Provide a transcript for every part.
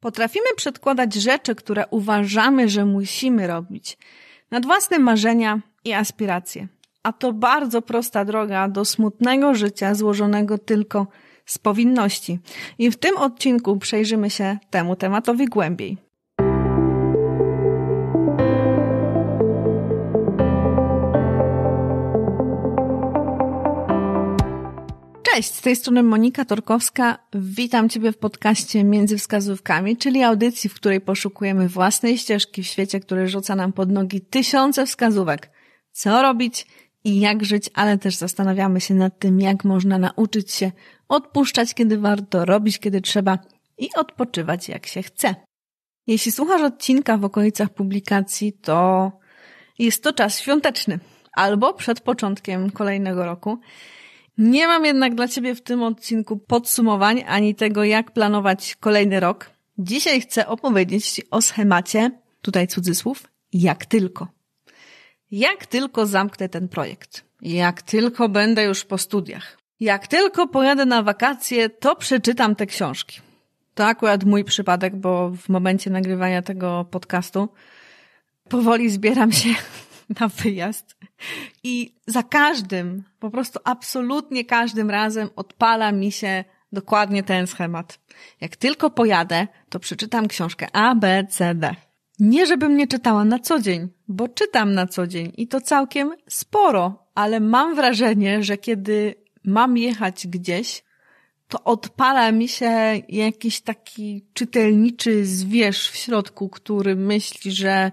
Potrafimy przedkładać rzeczy, które uważamy, że musimy robić, nad własne marzenia i aspiracje. A to bardzo prosta droga do smutnego życia złożonego tylko z powinności. I w tym odcinku przejrzymy się temu tematowi głębiej. Cześć, z tej strony Monika Torkowska. Witam Ciebie w podcaście Między Wskazówkami, czyli audycji, w której poszukujemy własnej ścieżki w świecie, który rzuca nam pod nogi tysiące wskazówek. Co robić i jak żyć, ale też zastanawiamy się nad tym, jak można nauczyć się odpuszczać, kiedy warto, robić, kiedy trzeba i odpoczywać, jak się chce. Jeśli słuchasz odcinka w okolicach publikacji, to jest to czas świąteczny albo przed początkiem kolejnego roku. Nie mam jednak dla Ciebie w tym odcinku podsumowań ani tego, jak planować kolejny rok. Dzisiaj chcę opowiedzieć Ci o schemacie, tutaj cudzysłów, jak tylko. Jak tylko zamknę ten projekt. Jak tylko będę już po studiach. Jak tylko pojadę na wakacje, to przeczytam te książki. To akurat mój przypadek, bo w momencie nagrywania tego podcastu powoli zbieram się na wyjazd i za każdym, po prostu absolutnie każdym razem odpala mi się dokładnie ten schemat. Jak tylko pojadę, to przeczytam książkę A, B, C, D. Nie żebym nie czytała na co dzień, bo czytam na co dzień i to całkiem sporo, ale mam wrażenie, że kiedy mam jechać gdzieś, to odpala mi się jakiś taki czytelniczy zwierz w środku, który myśli, że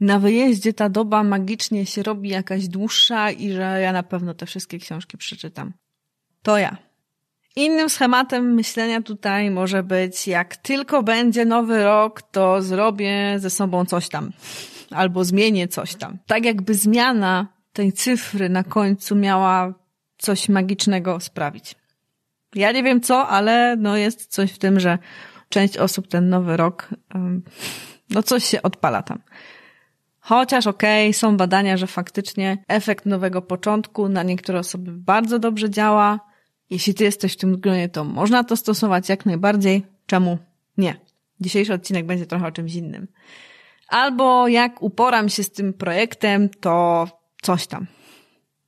na wyjeździe ta doba magicznie się robi jakaś dłuższa i że ja na pewno te wszystkie książki przeczytam. To ja. Innym schematem myślenia tutaj może być, jak tylko będzie nowy rok, to zrobię ze sobą coś tam. Albo zmienię coś tam. Tak jakby zmiana tej cyfry na końcu miała coś magicznego sprawić. Ja nie wiem co, ale no jest coś w tym, że część osób ten nowy rok, no coś się odpala tam. Chociaż okej, okay, są badania, że faktycznie efekt nowego początku na niektóre osoby bardzo dobrze działa. Jeśli ty jesteś w tym gronie, to można to stosować jak najbardziej. Czemu nie? Dzisiejszy odcinek będzie trochę o czymś innym. Albo jak uporam się z tym projektem, to coś tam.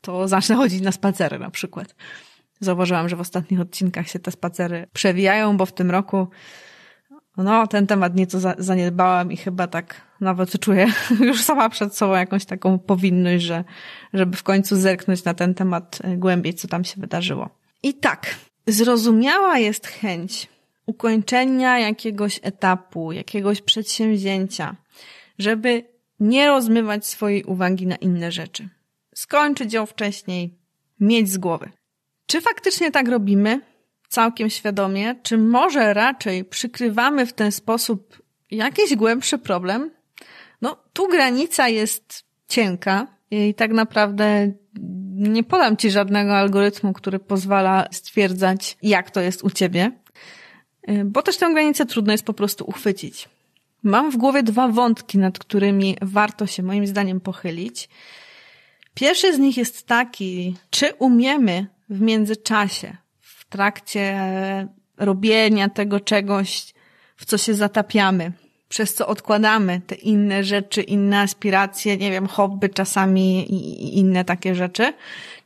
To zacznę chodzić na spacery na przykład. Zauważyłam, że w ostatnich odcinkach się te spacery przewijają, bo w tym roku no, ten temat nieco zaniedbałam i chyba tak nawet czuję już sama przed sobą jakąś taką powinność, że, żeby w końcu zerknąć na ten temat e, głębiej, co tam się wydarzyło. I tak, zrozumiała jest chęć ukończenia jakiegoś etapu, jakiegoś przedsięwzięcia, żeby nie rozmywać swojej uwagi na inne rzeczy. Skończyć ją wcześniej, mieć z głowy. Czy faktycznie tak robimy? całkiem świadomie, czy może raczej przykrywamy w ten sposób jakiś głębszy problem? No, tu granica jest cienka i tak naprawdę nie podam Ci żadnego algorytmu, który pozwala stwierdzać, jak to jest u Ciebie, y, bo też tę granicę trudno jest po prostu uchwycić. Mam w głowie dwa wątki, nad którymi warto się moim zdaniem pochylić. Pierwszy z nich jest taki, czy umiemy w międzyczasie trakcie e, robienia tego czegoś, w co się zatapiamy, przez co odkładamy te inne rzeczy, inne aspiracje, nie wiem, hobby czasami i inne takie rzeczy.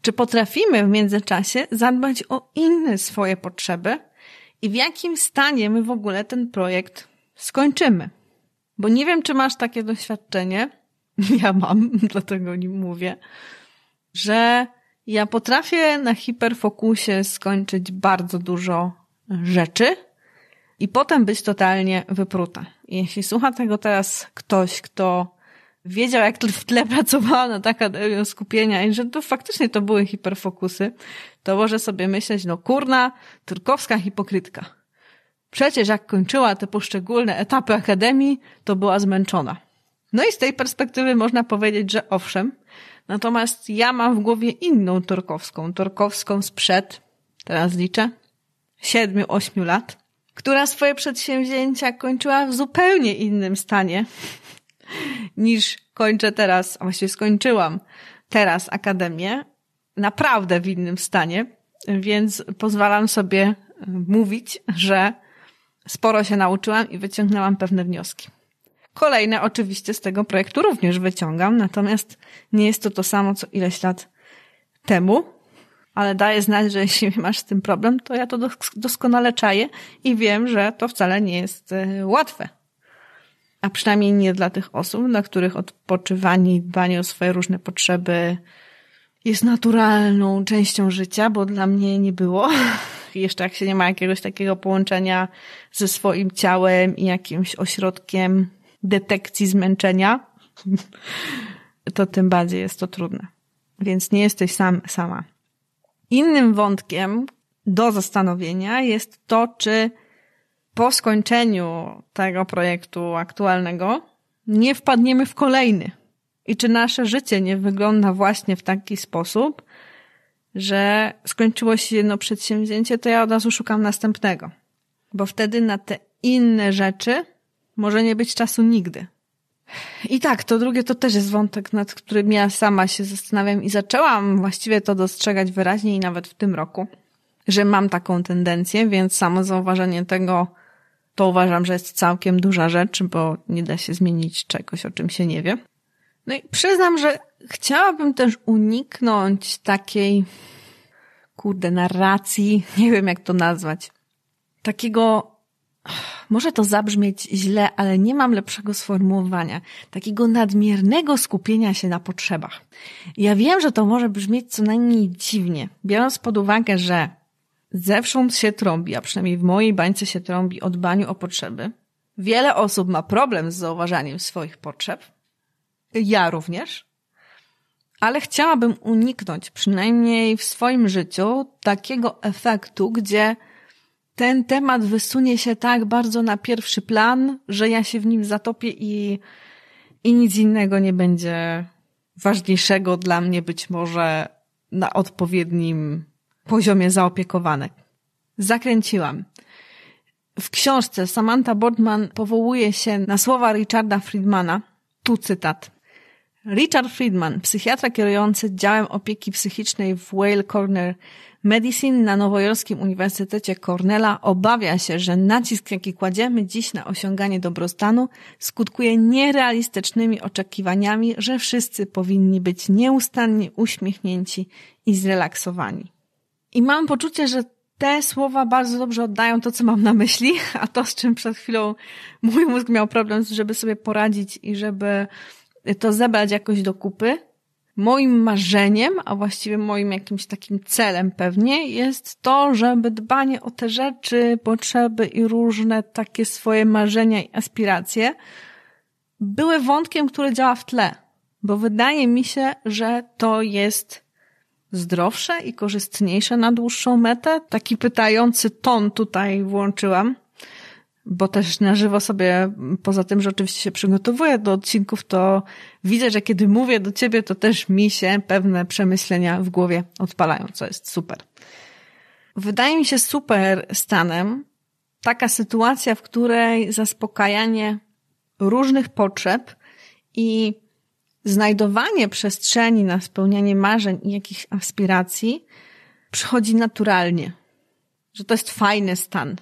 Czy potrafimy w międzyczasie zadbać o inne swoje potrzeby i w jakim stanie my w ogóle ten projekt skończymy? Bo nie wiem, czy masz takie doświadczenie, ja mam, dlatego nie nim mówię, że ja potrafię na hiperfokusie skończyć bardzo dużo rzeczy i potem być totalnie wypruta. Jeśli słucha tego teraz ktoś, kto wiedział, jak w tle pracowała na taka skupienia i że to faktycznie to były hiperfokusy, to może sobie myśleć, no kurna, turkowska hipokrytka. Przecież jak kończyła te poszczególne etapy akademii, to była zmęczona. No i z tej perspektywy można powiedzieć, że owszem, Natomiast ja mam w głowie inną Torkowską, Torkowską sprzed, teraz liczę, siedmiu, ośmiu lat, która swoje przedsięwzięcia kończyła w zupełnie innym stanie niż kończę teraz, a właściwie skończyłam teraz akademię, naprawdę w innym stanie, więc pozwalam sobie mówić, że sporo się nauczyłam i wyciągnęłam pewne wnioski. Kolejne oczywiście z tego projektu również wyciągam, natomiast nie jest to to samo, co ileś lat temu, ale daję znać, że jeśli masz z tym problem, to ja to doskonale czaję i wiem, że to wcale nie jest e, łatwe. A przynajmniej nie dla tych osób, dla których odpoczywanie i dbanie o swoje różne potrzeby jest naturalną częścią życia, bo dla mnie nie było. Jeszcze jak się nie ma jakiegoś takiego połączenia ze swoim ciałem i jakimś ośrodkiem detekcji zmęczenia, to tym bardziej jest to trudne. Więc nie jesteś sam, sama. Innym wątkiem do zastanowienia jest to, czy po skończeniu tego projektu aktualnego nie wpadniemy w kolejny. I czy nasze życie nie wygląda właśnie w taki sposób, że skończyło się jedno przedsięwzięcie, to ja od razu szukam następnego. Bo wtedy na te inne rzeczy może nie być czasu nigdy. I tak, to drugie to też jest wątek, nad którym ja sama się zastanawiam i zaczęłam właściwie to dostrzegać wyraźniej nawet w tym roku, że mam taką tendencję, więc samo zauważenie tego to uważam, że jest całkiem duża rzecz, bo nie da się zmienić czegoś, o czym się nie wie. No i przyznam, że chciałabym też uniknąć takiej, kurde, narracji, nie wiem jak to nazwać, takiego może to zabrzmieć źle, ale nie mam lepszego sformułowania. Takiego nadmiernego skupienia się na potrzebach. Ja wiem, że to może brzmieć co najmniej dziwnie, biorąc pod uwagę, że zewsząd się trąbi, a przynajmniej w mojej bańce się trąbi o dbaniu o potrzeby. Wiele osób ma problem z zauważaniem swoich potrzeb. Ja również ale chciałabym uniknąć, przynajmniej w swoim życiu, takiego efektu, gdzie ten temat wysunie się tak bardzo na pierwszy plan, że ja się w nim zatopię i, i nic innego nie będzie ważniejszego dla mnie być może na odpowiednim poziomie zaopiekowane. Zakręciłam. W książce Samantha Boardman powołuje się na słowa Richarda Friedmana. Tu cytat. Richard Friedman, psychiatra kierujący działem opieki psychicznej w Whale Corner Medicine na Nowojorskim Uniwersytecie Cornella, obawia się, że nacisk, jaki kładziemy dziś na osiąganie dobrostanu, skutkuje nierealistycznymi oczekiwaniami, że wszyscy powinni być nieustannie uśmiechnięci i zrelaksowani. I mam poczucie, że te słowa bardzo dobrze oddają to, co mam na myśli, a to, z czym przed chwilą mój mózg miał problem, żeby sobie poradzić i żeby to zebrać jakoś do kupy. Moim marzeniem, a właściwie moim jakimś takim celem pewnie jest to, żeby dbanie o te rzeczy, potrzeby i różne takie swoje marzenia i aspiracje były wątkiem, który działa w tle, bo wydaje mi się, że to jest zdrowsze i korzystniejsze na dłuższą metę. Taki pytający ton tutaj włączyłam bo też na żywo sobie, poza tym, że oczywiście się przygotowuję do odcinków, to widzę, że kiedy mówię do ciebie, to też mi się pewne przemyślenia w głowie odpalają, co jest super. Wydaje mi się super stanem taka sytuacja, w której zaspokajanie różnych potrzeb i znajdowanie przestrzeni na spełnianie marzeń i jakichś aspiracji przychodzi naturalnie. Że to jest fajny stan,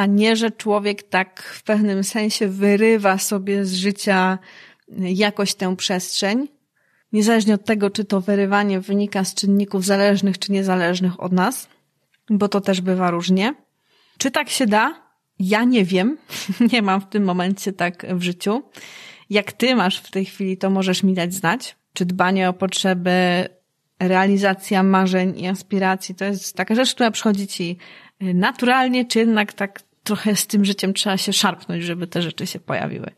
a nie, że człowiek tak w pewnym sensie wyrywa sobie z życia jakoś tę przestrzeń, niezależnie od tego, czy to wyrywanie wynika z czynników zależnych czy niezależnych od nas, bo to też bywa różnie. Czy tak się da? Ja nie wiem. nie mam w tym momencie tak w życiu. Jak ty masz w tej chwili, to możesz mi dać znać. Czy dbanie o potrzeby, realizacja marzeń i aspiracji to jest taka rzecz, która przychodzi ci naturalnie, czy jednak tak trochę z tym życiem trzeba się szarpnąć, żeby te rzeczy się pojawiły.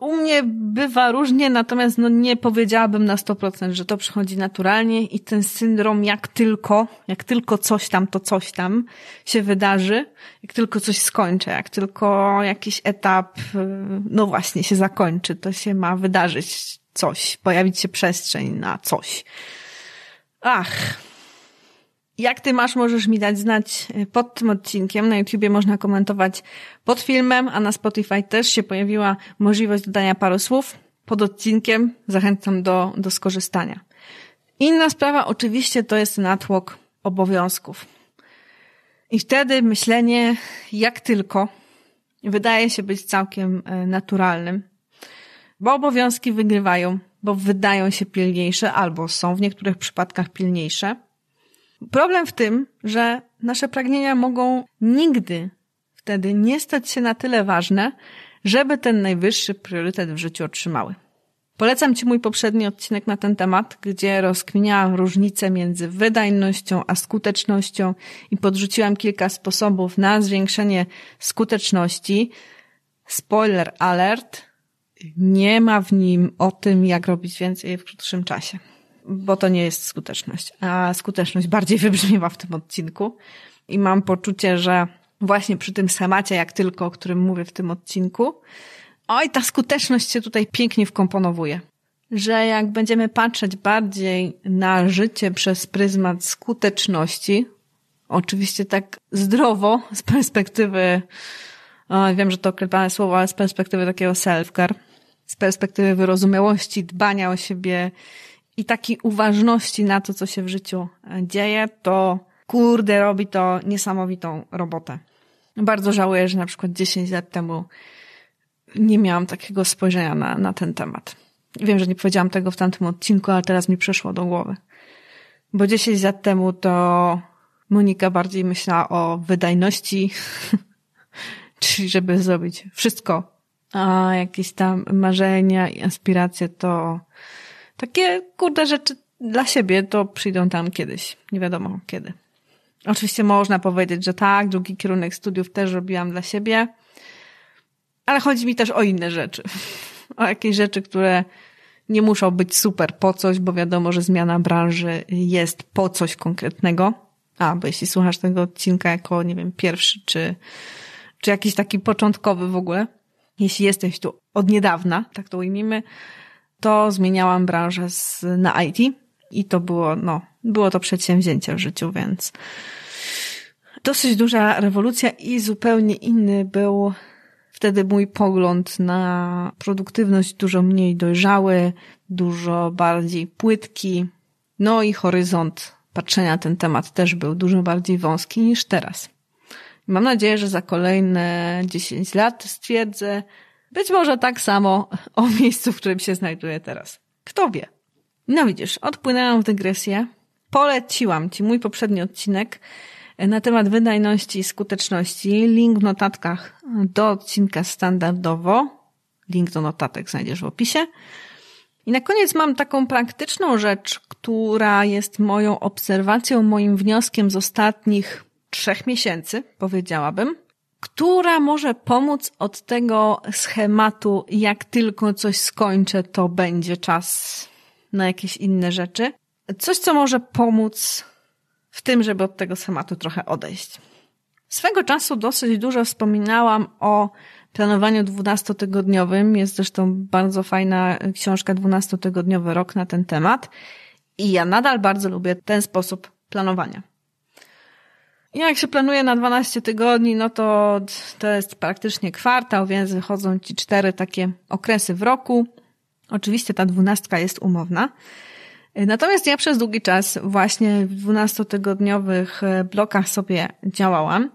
U mnie bywa różnie, natomiast no nie powiedziałabym na 100%, że to przychodzi naturalnie i ten syndrom jak tylko, jak tylko coś tam, to coś tam się wydarzy, jak tylko coś skończę, jak tylko jakiś etap, y, no właśnie się zakończy, to się ma wydarzyć coś, pojawić się przestrzeń na coś. Ach, jak ty masz, możesz mi dać znać y, pod tym odcinkiem. Na YouTubie można komentować pod filmem, a na Spotify też się pojawiła możliwość dodania paru słów pod odcinkiem. Zachęcam do, do skorzystania. Inna sprawa oczywiście to jest natłok obowiązków. I wtedy myślenie, jak tylko, wydaje się być całkiem e, naturalnym, bo obowiązki wygrywają, bo wydają się pilniejsze albo są w niektórych przypadkach pilniejsze. Problem w tym, że nasze pragnienia mogą nigdy wtedy nie stać się na tyle ważne, żeby ten najwyższy priorytet w życiu otrzymały. Polecam Ci mój poprzedni odcinek na ten temat, gdzie rozkminiałam różnicę między wydajnością a skutecznością i podrzuciłam kilka sposobów na zwiększenie skuteczności. Spoiler alert, nie ma w nim o tym, jak robić więcej w krótszym czasie bo to nie jest skuteczność. A skuteczność bardziej wybrzmiewa w tym odcinku. I mam poczucie, że właśnie przy tym semacie, jak tylko, o którym mówię w tym odcinku, oj, ta skuteczność się tutaj pięknie wkomponowuje. Że jak będziemy patrzeć bardziej na życie przez pryzmat skuteczności, oczywiście tak zdrowo, z perspektywy, o, wiem, że to oklepane słowo, ale z perspektywy takiego self-care, z perspektywy wyrozumiałości, dbania o siebie i takiej uważności na to, co się w życiu e, dzieje, to kurde, robi to niesamowitą robotę. Bardzo żałuję, że na przykład 10 lat temu nie miałam takiego spojrzenia na, na ten temat. Wiem, że nie powiedziałam tego w tamtym odcinku, ale teraz mi przyszło do głowy. Bo 10 lat temu to Monika bardziej myślała o wydajności, czyli żeby zrobić wszystko. A jakieś tam marzenia i aspiracje to takie kurde rzeczy dla siebie to przyjdą tam kiedyś. Nie wiadomo kiedy. Oczywiście można powiedzieć, że tak, drugi kierunek studiów też robiłam dla siebie, ale chodzi mi też o inne rzeczy. O jakieś rzeczy, które nie muszą być super po coś, bo wiadomo, że zmiana branży jest po coś konkretnego. A, bo jeśli słuchasz tego odcinka jako, nie wiem, pierwszy czy, czy jakiś taki początkowy w ogóle, jeśli jesteś tu od niedawna, tak to ujmijmy, to zmieniałam branżę z, na IT i to było, no, było to przedsięwzięcie w życiu, więc dosyć duża rewolucja i zupełnie inny był wtedy mój pogląd na produktywność, dużo mniej dojrzały, dużo bardziej płytki, no i horyzont patrzenia na ten temat też był dużo bardziej wąski niż teraz. Mam nadzieję, że za kolejne 10 lat stwierdzę, być może tak samo o miejscu, w którym się znajduję teraz. Kto wie? No widzisz, odpłynęłam w dygresję. Poleciłam Ci mój poprzedni odcinek na temat wydajności i skuteczności. Link w notatkach do odcinka standardowo. Link do notatek znajdziesz w opisie. I na koniec mam taką praktyczną rzecz, która jest moją obserwacją, moim wnioskiem z ostatnich trzech miesięcy, powiedziałabym która może pomóc od tego schematu, jak tylko coś skończę, to będzie czas na jakieś inne rzeczy. Coś, co może pomóc w tym, żeby od tego schematu trochę odejść. Swego czasu dosyć dużo wspominałam o planowaniu 12-tygodniowym. Jest zresztą bardzo fajna książka 12-tygodniowy rok na ten temat. I ja nadal bardzo lubię ten sposób planowania. Jak się planuje na 12 tygodni, no to to jest praktycznie kwartał, więc wychodzą ci cztery takie okresy w roku. Oczywiście ta dwunastka jest umowna. Natomiast ja przez długi czas właśnie w 12-tygodniowych e, blokach sobie działałam.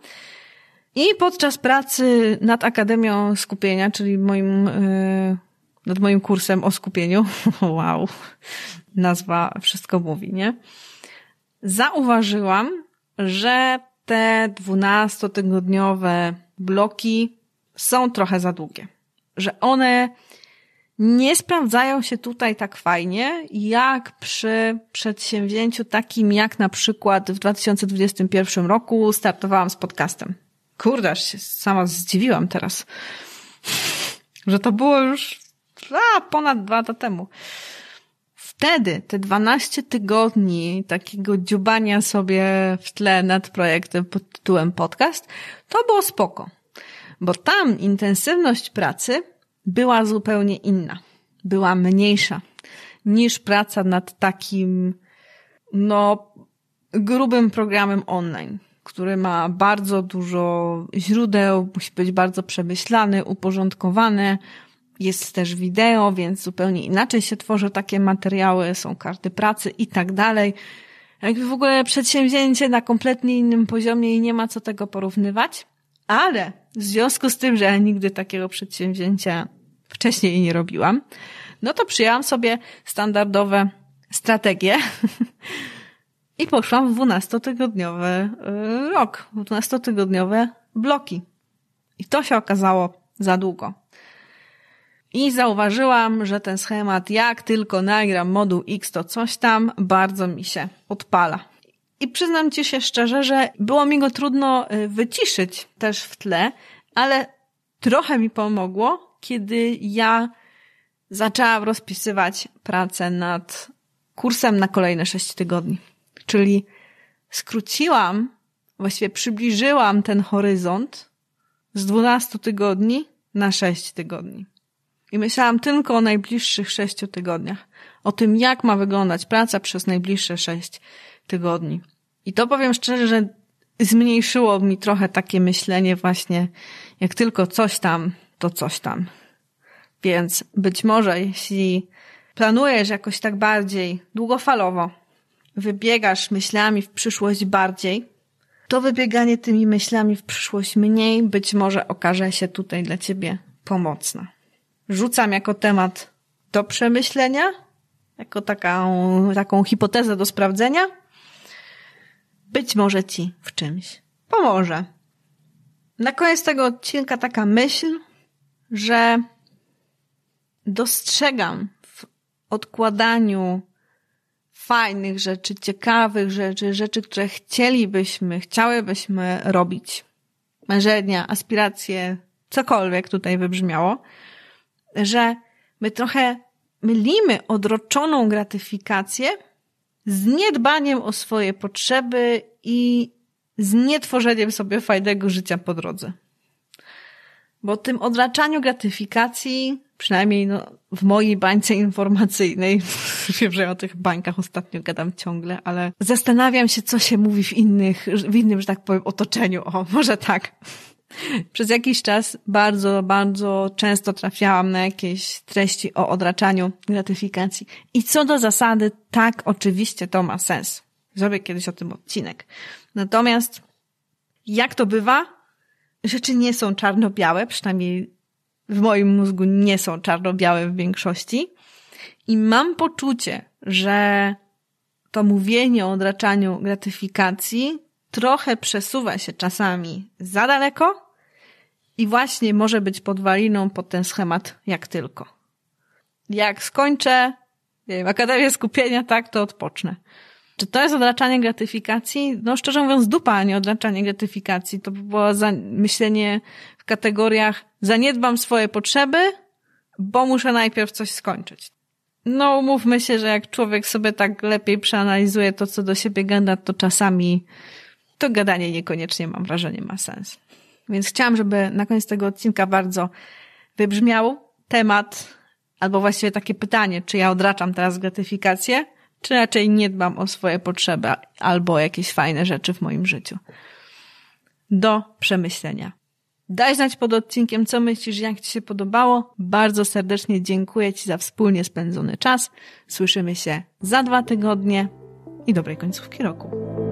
I podczas pracy nad Akademią Skupienia, czyli moim, e, nad moim kursem o skupieniu, wow, nazwa wszystko mówi, nie? Zauważyłam, że te dwunastotygodniowe bloki są trochę za długie. Że one nie sprawdzają się tutaj tak fajnie, jak przy przedsięwzięciu takim jak na przykład w 2021 roku startowałam z podcastem. Kurde, aż się sama zdziwiłam teraz, że to było już a, ponad dwa lata temu wtedy te 12 tygodni takiego dziubania sobie w tle nad projektem pod tytułem podcast, to było spoko, bo tam intensywność pracy była zupełnie inna, była mniejsza niż praca nad takim, no, grubym programem online, który ma bardzo dużo źródeł, musi być bardzo przemyślany, uporządkowany, jest też wideo, więc zupełnie inaczej się tworzy takie materiały, są karty pracy i tak dalej. Jakby w ogóle przedsięwzięcie na kompletnie innym poziomie i nie ma co tego porównywać, ale w związku z tym, że ja nigdy takiego przedsięwzięcia wcześniej nie robiłam, no to przyjęłam sobie standardowe strategie i poszłam w 12-tygodniowy rok, w 12-tygodniowe bloki. I to się okazało za długo. I zauważyłam, że ten schemat, jak tylko nagram moduł X, to coś tam bardzo mi się odpala. I przyznam ci się szczerze, że było mi go trudno y, wyciszyć też w tle, ale trochę mi pomogło, kiedy ja zaczęłam rozpisywać pracę nad kursem na kolejne sześć tygodni. Czyli skróciłam, właściwie przybliżyłam ten horyzont z 12 tygodni na 6 tygodni i myślałam tylko o najbliższych sześciu tygodniach, o tym, jak ma wyglądać praca przez najbliższe sześć tygodni. I to powiem szczerze, że zmniejszyło mi trochę takie myślenie właśnie, jak tylko coś tam, to coś tam. Więc być może, jeśli planujesz jakoś tak bardziej długofalowo, wybiegasz myślami w przyszłość bardziej, to wybieganie tymi myślami w przyszłość mniej być może okaże się tutaj dla ciebie pomocne rzucam jako temat do przemyślenia, jako taką, taką hipotezę do sprawdzenia. Być może ci w czymś pomoże. Na koniec tego odcinka taka myśl, że dostrzegam w odkładaniu fajnych rzeczy, ciekawych rzeczy, rzeczy, które chcielibyśmy, chciałybyśmy robić. Marzenia, aspiracje, cokolwiek tutaj wybrzmiało że my trochę mylimy odroczoną gratyfikację z niedbaniem o swoje potrzeby i z nietworzeniem sobie fajnego życia po drodze. Bo tym odraczaniu gratyfikacji, przynajmniej no, w mojej bańce informacyjnej, wiem, że ja o tych bańkach ostatnio gadam ciągle, ale zastanawiam się, co się mówi w innych, w innym, że tak powiem, otoczeniu. O, może tak. Przez jakiś czas bardzo, bardzo często trafiałam na jakieś treści o odraczaniu gratyfikacji. I co do zasady, tak, oczywiście to ma sens. Zrobię kiedyś o tym odcinek. Natomiast, jak to bywa, rzeczy nie są czarno-białe, przynajmniej w moim mózgu nie są czarno-białe w większości. I mam poczucie, że to mówienie o odraczaniu gratyfikacji trochę przesuwa się czasami za daleko i właśnie może być podwaliną pod ten schemat jak tylko. Jak skończę nie wiem, Akademię Skupienia, tak, to odpocznę. Czy to jest odraczanie gratyfikacji? No szczerze mówiąc dupa, a nie odraczanie gratyfikacji. To by było za, myślenie w kategoriach zaniedbam swoje potrzeby, bo muszę najpierw coś skończyć. No umówmy się, że jak człowiek sobie tak lepiej przeanalizuje to, co do siebie gada, to czasami to gadanie niekoniecznie, mam wrażenie, ma sens. Więc chciałam, żeby na koniec tego odcinka bardzo wybrzmiał temat, albo właściwie takie pytanie, czy ja odraczam teraz gratyfikację, czy raczej nie dbam o swoje potrzeby albo jakieś fajne rzeczy w moim życiu. Do przemyślenia. Daj znać pod odcinkiem, co myślisz, jak Ci się podobało. Bardzo serdecznie dziękuję Ci za wspólnie spędzony czas. Słyszymy się za dwa tygodnie i dobrej końcówki roku.